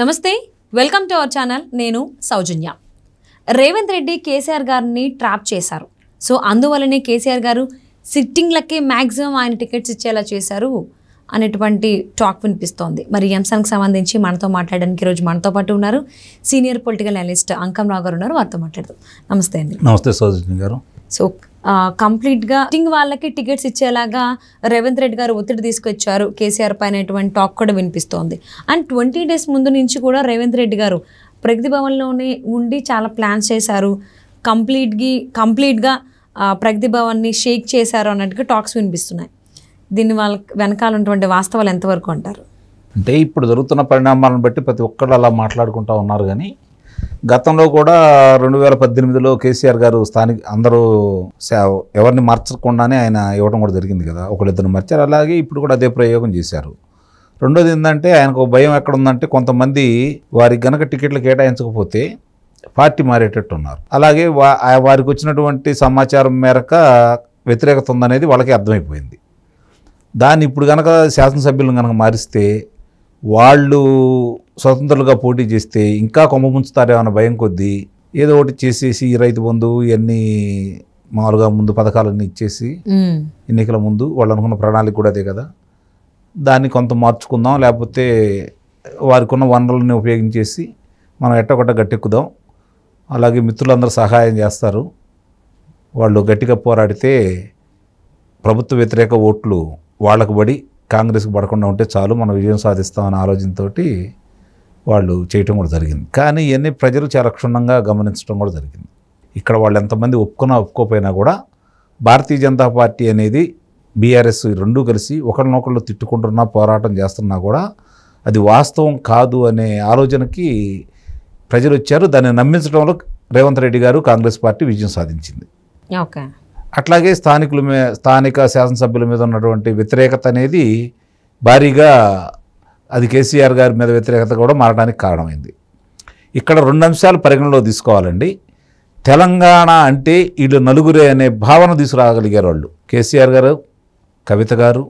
నమస్తే welcome to our channel నేను సౌజన్య రేవంత్ రెడ్డి కేసీఆర్ గారిని ట్రాప్ చేశారు సో అందువల్లనే కేసీఆర్ గారు సిట్టింగ్లకే మ్యాక్సిమం ఆయన టికెట్స్ ఇచ్చేలా చేశారు అనేటువంటి టాక్ వినిపిస్తోంది మరి ఈ అంశానికి సంబంధించి మనతో మాట్లాడడానికి ఈరోజు మనతో పాటు ఉన్నారు senior political analyst Ankam Rao గారు ఉన్నారు వారితో మాట్లాడదాం నమస్తే అండి నమస్తే సౌజన్య గారు సో కంప్లీట్గా సిటింగ్ వాళ్ళకి టికెట్స్ ఇచ్చేలాగా రేవంత్ రెడ్డి గారు ఒత్తిడి తీసుకొచ్చారు కేసీఆర్ పైన టాక్ కూడా వినిపిస్తోంది అండ్ ట్వంటీ డేస్ ముందు నుంచి కూడా రేవంత్ రెడ్డి గారు ప్రగతి భవన్లోనే ఉండి చాలా ప్లాన్స్ చేశారు కంప్లీట్గా కంప్లీట్గా ప్రగతి భవన్ని షేక్ చేశారు అన్నట్టుగా టాక్స్ వినిపిస్తున్నాయి దీని వాళ్ళ వెనకాల ఉన్నటువంటి వాస్తవాలు ఎంతవరకు అంటారు అంటే ఇప్పుడు జరుగుతున్న పరిణామాలను బట్టి ప్రతి ఒక్కళ్ళు అలా మాట్లాడుకుంటూ ఉన్నారు కానీ గతంలో కూడా రెండు వేల పద్దెనిమిదిలో కేసీఆర్ గారు స్థానిక అందరూ ఎవరిని మార్చకుండానే ఆయన ఇవ్వడం కూడా జరిగింది కదా ఒకళ్ళిద్దరు మార్చారు అలాగే ఇప్పుడు కూడా అదే ప్రయోగం చేశారు రెండోది ఏంటంటే ఆయనకు భయం ఎక్కడ ఉందంటే కొంతమంది వారికి గనక టికెట్లు కేటాయించకపోతే పార్టీ మారేటట్టు ఉన్నారు అలాగే వారికి వచ్చినటువంటి సమాచారం మేరకు వ్యతిరేకత ఉందనేది వాళ్ళకి అర్థమైపోయింది దాన్ని ఇప్పుడు కనుక శాసనసభ్యులను కనుక మారిస్తే వాళ్ళు స్వతంత్రులుగా పోటీ చేస్తే ఇంకా కొమ్మ అన్న భయం కొద్దీ ఏదో ఒకటి చేసేసి ఈ రైతు బంధు ఇవన్నీ మామూలుగా ముందు పథకాలన్నీ ఇచ్చేసి ఎన్నికల ముందు వాళ్ళు అనుకున్న ప్రణాళిక కూడా అదే కదా దాన్ని కొంత మార్చుకుందాం లేకపోతే వారికి ఉన్న వనరులని ఉపయోగించేసి మనం ఎట్టకొట్ట గట్టెక్కుదాం అలాగే మిత్రులందరూ సహాయం చేస్తారు వాళ్ళు గట్టిగా పోరాడితే ప్రభుత్వ వ్యతిరేక ఓట్లు వాళ్ళకు పడి కాంగ్రెస్కి పడకుండా ఉంటే చాలు మనం విజయం సాధిస్తామనే ఆలోచనతోటి వాళ్ళు చేయటం కూడా జరిగింది కానీ ఇవన్నీ ప్రజలు చాలా క్షుణ్ణంగా గమనించడం కూడా జరిగింది ఇక్కడ వాళ్ళు ఎంతమంది ఒప్పుకున్నా ఒప్పుకోపోయినా కూడా భారతీయ జనతా పార్టీ అనేది బీఆర్ఎస్ రెండూ కలిసి ఒకరినొకళ్ళు తిట్టుకుంటున్నా పోరాటం చేస్తున్నా కూడా అది వాస్తవం కాదు అనే ఆలోచనకి ప్రజలు వచ్చారు దాన్ని నమ్మించడంలో రేవంత్ రెడ్డి గారు కాంగ్రెస్ పార్టీ విజయం సాధించింది అట్లాగే స్థానికుల మీద స్థానిక శాసనసభ్యుల మీద ఉన్నటువంటి వ్యతిరేకత అనేది భారీగా అది కేసీఆర్ గారి మీద వ్యతిరేకత కూడా మారడానికి కారణమైంది ఇక్కడ రెండు అంశాలు పరిగణలో తీసుకోవాలండి తెలంగాణ అంటే వీళ్ళు నలుగురే అనే భావన తీసుకురాగలిగారు వాళ్ళు కేసీఆర్ గారు కవిత గారు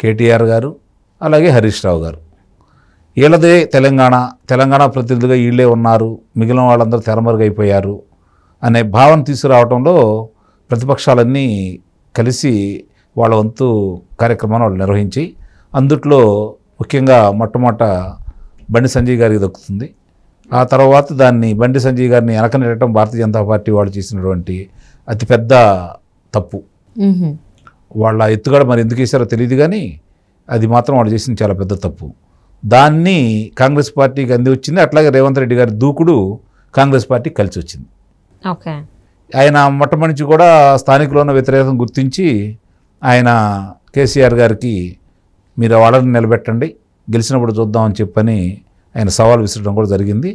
కేటీఆర్ గారు అలాగే హరీష్ రావు గారు వీళ్ళదే తెలంగాణ తెలంగాణ ప్రతినిధులుగా వీళ్ళే ఉన్నారు మిగిలిన వాళ్ళందరూ తెరమరుగైపోయారు అనే భావన తీసుకురావడంలో ప్రతిపక్షాలన్నీ కలిసి వాళ్ళ వంతు కార్యక్రమాన్ని వాళ్ళు నిర్వహించి అందుట్లో ముఖ్యంగా మొట్టమొదట బండి సంజయ్ గారికి దక్కుతుంది ఆ తర్వాత దాన్ని బండి సంజయ్ గారిని వెనకనెట్టడం భారతీయ జనతా పార్టీ వాళ్ళు చేసినటువంటి అతిపెద్ద తప్పు వాళ్ళ ఎత్తుగడ మరి ఎందుకు వేశారో తెలియదు కానీ అది మాత్రం వాళ్ళు చేసిన చాలా పెద్ద తప్పు దాన్ని కాంగ్రెస్ పార్టీకి అంది వచ్చింది అట్లాగే రేవంత్ రెడ్డి గారి దూకుడు కాంగ్రెస్ పార్టీ కలిసి వచ్చింది ఆయన మొట్టమొదటి కూడా స్థానికులు ఉన్న వ్యతిరేకతను గుర్తించి ఆయన కేసీఆర్ గారికి మీరు వాళ్ళని నిలబెట్టండి గెలిచినప్పుడు చూద్దామని చెప్పని ఆయన సవాల్ విసరడం కూడా జరిగింది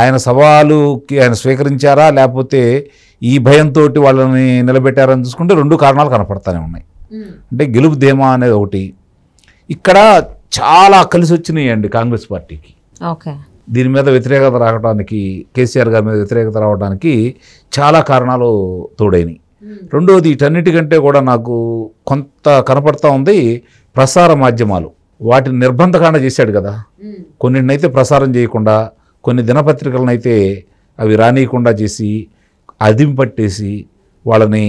ఆయన సవాలుకి ఆయన స్వీకరించారా లేకపోతే ఈ భయంతో వాళ్ళని నిలబెట్టారని చూసుకుంటే రెండు కారణాలు కనపడతానే ఉన్నాయి అంటే గెలుపు ధీమా అనేది ఒకటి ఇక్కడ చాలా కలిసి వచ్చినాయి అండి కాంగ్రెస్ పార్టీకి ఓకే దీని మీద వ్యతిరేకత రావడానికి కేసీఆర్ గారి మీద వ్యతిరేకత రావడానికి చాలా కారణాలు తోడైనవి రెండవది వీటన్నిటికంటే కూడా నాకు కొంత కనపడతా ఉంది ప్రసార మాధ్యమాలు వాటిని నిర్బంధకాండ చేశాడు కదా కొన్నిటినైతే ప్రసారం చేయకుండా కొన్ని దినపత్రికలనైతే అవి రానియకుండా చేసి అదిం పట్టేసి వాళ్ళని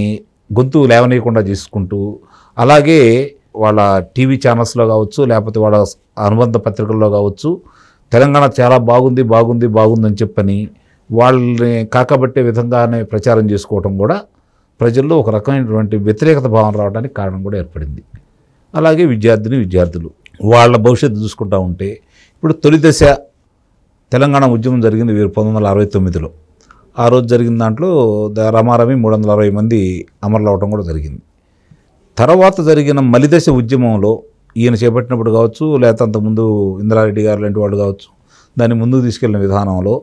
గొంతు లేవనీయకుండా చేసుకుంటూ అలాగే వాళ్ళ టీవీ ఛానల్స్లో కావచ్చు లేకపోతే వాళ్ళ అనుబంధ పత్రికల్లో కావచ్చు తెలంగాణ చాలా బాగుంది బాగుంది బాగుందని చెప్పని వాళ్ళని కాకబట్టే విధంగానే ప్రచారం చేసుకోవటం కూడా ప్రజల్లో ఒక రకమైనటువంటి వ్యతిరేకత భావన రావడానికి కారణం కూడా ఏర్పడింది అలాగే విద్యార్థిని విద్యార్థులు వాళ్ళ భవిష్యత్తు చూసుకుంటూ ఉంటే ఇప్పుడు తొలి దశ తెలంగాణ ఉద్యమం జరిగింది వీరు పంతొమ్మిది వందల అరవై తొమ్మిదిలో ఆ రోజు జరిగిన దాంట్లో రమారమి మూడు వందల అరవై మంది అమరులు కూడా జరిగింది తర్వాత జరిగిన మలిదశ ఉద్యమంలో ఈయన చేపట్టినప్పుడు కావచ్చు లేకపోతే అంతకుముందు ఇంద్రారెడ్డి గారు లాంటి వాళ్ళు కావచ్చు దాన్ని ముందుకు తీసుకెళ్లిన విధానంలో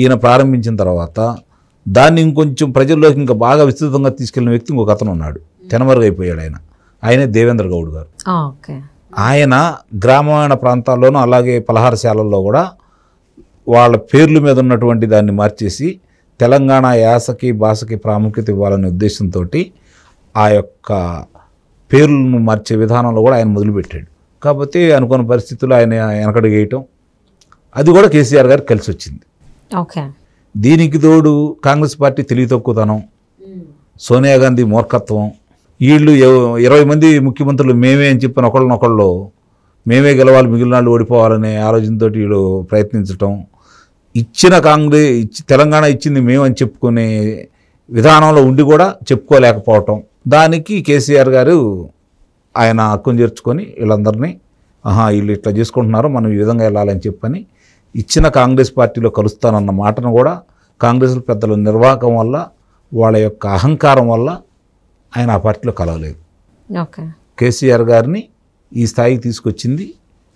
ఈయన ప్రారంభించిన తర్వాత దాన్ని ఇంకొంచెం ప్రజల్లోకి ఇంకా బాగా విస్తృతంగా తీసుకెళ్లిన వ్యక్తి ఇంకొక అతను ఉన్నాడు తెనమరుగైపోయాడు ఆయన ఆయనే దేవేంద్ర గౌడ్ గారు ఆయన గ్రామీణ ప్రాంతాల్లోనూ అలాగే పలహారశాలల్లో కూడా వాళ్ళ పేర్ల మీద ఉన్నటువంటి దాన్ని మార్చేసి తెలంగాణ యాసకి భాషకి ప్రాముఖ్యత ఇవ్వాలనే ఉద్దేశంతో ఆ యొక్క పేర్లను మార్చే విధానంలో కూడా ఆయన మొదలుపెట్టాడు కాబట్టి అనుకున్న పరిస్థితుల్లో ఆయన వెనకడు వేయటం అది కూడా కేసీఆర్ గారికి కలిసి వచ్చింది ఓకే దీనికి తోడు కాంగ్రెస్ పార్టీ తెలివి తక్కువతనం సోనియా గాంధీ మూర్ఖత్వం వీళ్ళు ఇరవై మంది ముఖ్యమంత్రులు మేమే అని చెప్పిన ఒకళ్ళనొకళ్ళు మేమే గెలవాలి మిగిలిన వాళ్ళు ఓడిపోవాలనే ఆలోచనతో వీళ్ళు ప్రయత్నించటం ఇచ్చిన కాంగ్రెస్ తెలంగాణ ఇచ్చింది మేమని చెప్పుకునే విధానంలో ఉండి కూడా చెప్పుకోలేకపోవటం దానికి కేసీఆర్ గారు ఆయన హక్కును చేర్చుకొని వీళ్ళందరినీ ఆహా వీళ్ళు ఇట్లా చేసుకుంటున్నారు మనం ఈ విధంగా వెళ్ళాలని చెప్పని ఇచ్చిన కాంగ్రెస్ పార్టీలో కలుస్తానన్న మాటను కూడా కాంగ్రెస్ పెద్దల నిర్వాహకం వల్ల వాళ్ళ యొక్క అహంకారం వల్ల ఆయన ఆ పార్టీలో కలవలేదు కేసీఆర్ గారిని ఈ స్థాయికి తీసుకొచ్చింది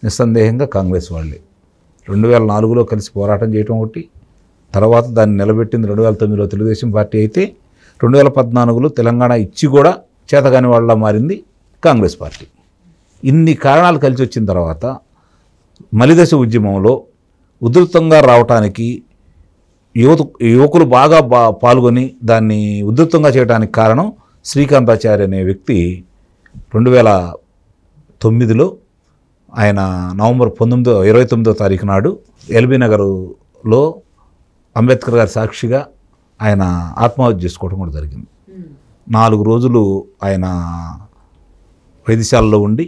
నిస్సందేహంగా కాంగ్రెస్ వాళ్ళే రెండు వేల నాలుగులో కలిసి పోరాటం చేయటం ఒకటి తర్వాత దాన్ని నిలబెట్టింది రెండు వేల తొమ్మిదిలో తెలుగుదేశం పార్టీ అయితే రెండు వేల పద్నాలుగులో తెలంగాణ ఇచ్చి కూడా చేతగాని వాళ్ళ మారింది కాంగ్రెస్ పార్టీ ఇన్ని కారణాలు కలిసి వచ్చిన తర్వాత మలిదశ ఉద్యమంలో ఉధృతంగా రావటానికి యువత యువకులు బాగా బా పాల్గొని దాన్ని ఉధృతంగా చేయడానికి కారణం శ్రీకాంతాచార్య అనే వ్యక్తి రెండు వేల తొమ్మిదిలో ఆయన నవంబర్ పంతొమ్మిదో ఇరవై తొమ్మిదో తారీఖు నాడు ఎల్బీ నగర్లో అంబేద్కర్ గారి సాక్షిగా ఆయన ఆత్మహత్య చేసుకోవడం కూడా జరిగింది నాలుగు రోజులు ఆయన వైద్యశాలలో ఉండి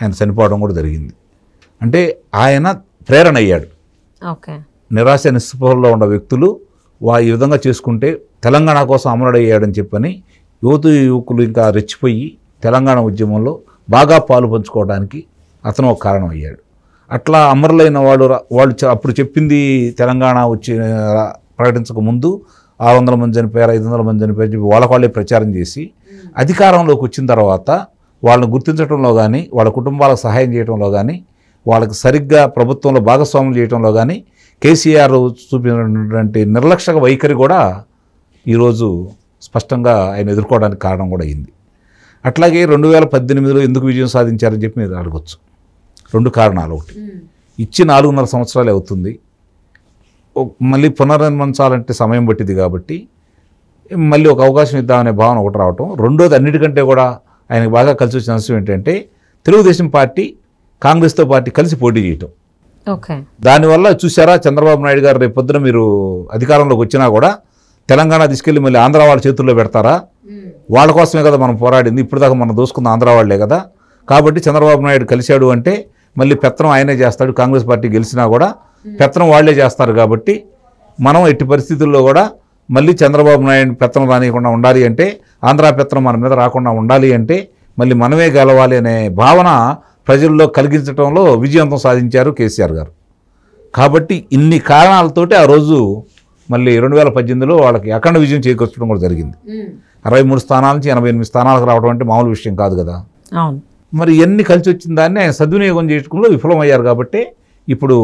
ఆయన చనిపోవడం కూడా జరిగింది అంటే ఆయన ప్రేరణ అయ్యాడు నిరాశ నిస్పృహల్లో ఉన్న వ్యక్తులు వా ఈ విధంగా చేసుకుంటే తెలంగాణ కోసం అమరుడయ్యాడని చెప్పని యువత యువకులు ఇంకా రెచ్చిపోయి తెలంగాణ ఉద్యమంలో బాగా పాలు పంచుకోవడానికి అతను ఒక కారణం అయ్యాడు అట్లా అమరులైన వాళ్ళు వాళ్ళు అప్పుడు చెప్పింది తెలంగాణ వచ్చి ప్రకటించక ముందు ఆరు వందల మంది చనిపోయారు ఐదు వందల మంది చనిపోయారు చెప్పి వాళ్ళ వాళ్ళే ప్రచారం చేసి అధికారంలోకి వచ్చిన తర్వాత వాళ్ళని గుర్తించడంలో కానీ వాళ్ళ కుటుంబాలకు సహాయం చేయడంలో కానీ వాళ్ళకి సరిగ్గా ప్రభుత్వంలో భాగస్వాములు చేయడంలో కానీ కేసీఆర్ చూపినటువంటి నిర్లక్ష్య వైఖరి కూడా ఈరోజు స్పష్టంగా ఆయన ఎదుర్కోవడానికి కారణం కూడా అయింది అట్లాగే రెండు వేల పద్దెనిమిదిలో ఎందుకు విజయం సాధించారని చెప్పి మీరు అడగచ్చు రెండు కారణాలు ఒకటి ఇచ్చి నాలుగున్నర సంవత్సరాలు అవుతుంది మళ్ళీ పునర్నిర్మించాలంటే సమయం పట్టింది కాబట్టి మళ్ళీ ఒక అవకాశం ఇద్దామనే భావన ఒకటి రావటం రెండోది అన్నిటికంటే కూడా ఆయనకు బాగా కలిసి వచ్చిన అంశం ఏంటంటే తెలుగుదేశం పార్టీ కాంగ్రెస్తో పార్టీ కలిసి పోటీ చేయటం ఓకే దానివల్ల చూసారా చంద్రబాబు నాయుడు గారు రేపు పొద్దున మీరు అధికారంలోకి వచ్చినా కూడా తెలంగాణ తీసుకెళ్ళి మళ్ళీ ఆంధ్ర వాళ్ళ చేతుల్లో పెడతారా వాళ్ళ కోసమే కదా మనం పోరాడింది ఇప్పటిదాకా మనం దోసుకున్న ఆంధ్ర వాళ్లే కదా కాబట్టి చంద్రబాబు నాయుడు కలిశాడు అంటే మళ్ళీ పెత్తనం ఆయనే చేస్తాడు కాంగ్రెస్ పార్టీ గెలిచినా కూడా పెత్తనం వాళ్లే చేస్తారు కాబట్టి మనం ఎట్టి పరిస్థితుల్లో కూడా మళ్ళీ చంద్రబాబు నాయుడు పెత్తనం రానియకుండా ఉండాలి అంటే ఆంధ్ర పెత్తనం మన మీద రాకుండా ఉండాలి అంటే మళ్ళీ మనమే గెలవాలి అనే భావన ప్రజల్లో కలిగించడంలో విజయవంతం సాధించారు కేసీఆర్ గారు కాబట్టి ఇన్ని కారణాలతోటి ఆ రోజు మళ్ళీ రెండు వేల పద్దెనిమిదిలో వాళ్ళకి అఖండ విజయం చేకూర్చడం కూడా జరిగింది అరవై మూడు స్థానాల నుంచి ఎనభై ఎనిమిది స్థానాలకు రావడం అంటే మామూలు విషయం కాదు కదా మరి ఇవన్నీ కలిసి వచ్చిన దాన్ని ఆయన సద్వినియోగం చేసుకుంటూ విఫలమయ్యారు కాబట్టి ఇప్పుడు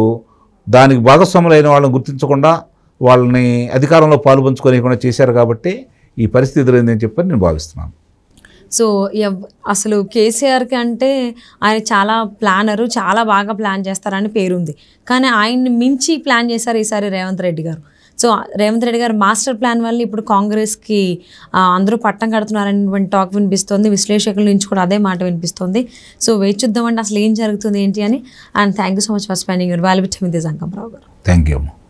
దానికి భాగస్వాములైన వాళ్ళని గుర్తించకుండా వాళ్ళని అధికారంలో పాలు పంచుకోలేకుండా చేశారు కాబట్టి ఈ పరిస్థితి ఎదురైందని చెప్పని నేను భావిస్తున్నాను సో అసలు కేసీఆర్కి అంటే ఆయన చాలా ప్లానరు చాలా బాగా ప్లాన్ చేస్తారని పేరుంది కానీ ఆయన్ని మించి ప్లాన్ చేశారు ఈసారి రేవంత్ రెడ్డి గారు సో రేవంత్ రెడ్డి గారు మాస్టర్ ప్లాన్ వల్ల ఇప్పుడు కాంగ్రెస్కి అందరూ పట్టం కడుతున్నారనేటువంటి టాక్ వినిపిస్తుంది విశ్లేషకుల నుంచి కూడా అదే మాట వినిపిస్తుంది సో వేచి చూద్దామండి అసలు ఏం జరుగుతుంది ఏంటి అని and thank you so much for spending your valuable time ఇది సంకంరావు గారు థ్యాంక్ యూ